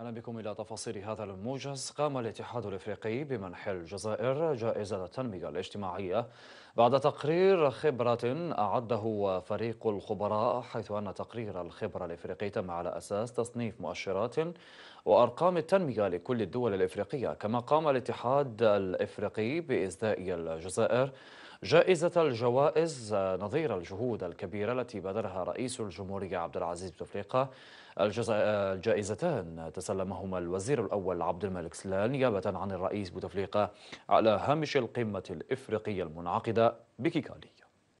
أهلا بكم إلى تفاصيل هذا الموجز قام الاتحاد الإفريقي بمنح الجزائر جائزة التنمية الاجتماعية بعد تقرير خبرة أعده فريق الخبراء حيث أن تقرير الخبرة الإفريقي تم على أساس تصنيف مؤشرات وأرقام التنمية لكل الدول الإفريقية كما قام الاتحاد الإفريقي بإزداء الجزائر جائزة الجوائز نظير الجهود الكبيرة التي بادرها رئيس الجمهورية عبد العزيز بوتفليقة الجائزتان تسلمهما الوزير الأول عبد الملك سلان نيابة عن الرئيس بوتفليقة على هامش القمة الإفريقية المنعقدة بكيكالي